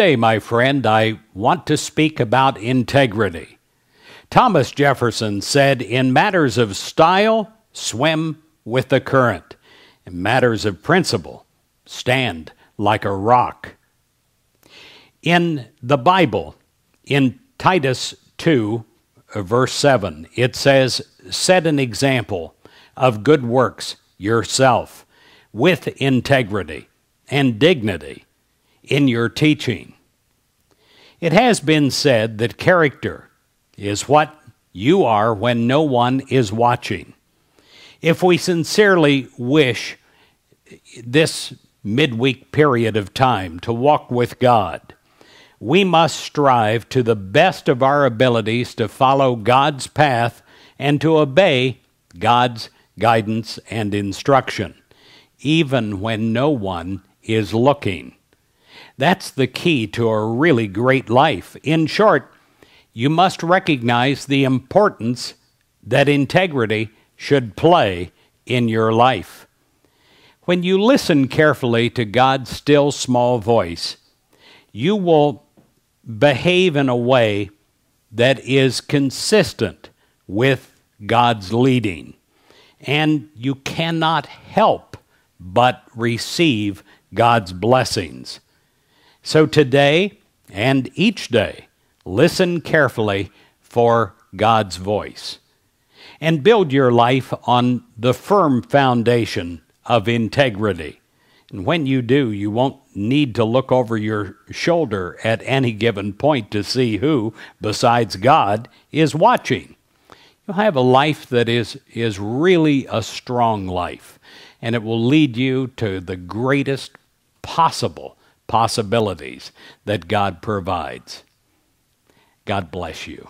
Today, my friend, I want to speak about integrity. Thomas Jefferson said, In matters of style, swim with the current. In matters of principle, stand like a rock. In the Bible, in Titus 2, verse 7, it says, Set an example of good works yourself with integrity and dignity in your teaching. It has been said that character is what you are when no one is watching. If we sincerely wish this midweek period of time to walk with God, we must strive to the best of our abilities to follow God's path and to obey God's guidance and instruction, even when no one is looking. That's the key to a really great life. In short, you must recognize the importance that integrity should play in your life. When you listen carefully to God's still small voice, you will behave in a way that is consistent with God's leading. And you cannot help but receive God's blessings. So today and each day, listen carefully for God's voice and build your life on the firm foundation of integrity. And when you do, you won't need to look over your shoulder at any given point to see who, besides God, is watching. You'll have a life that is, is really a strong life, and it will lead you to the greatest possible possibilities that God provides. God bless you.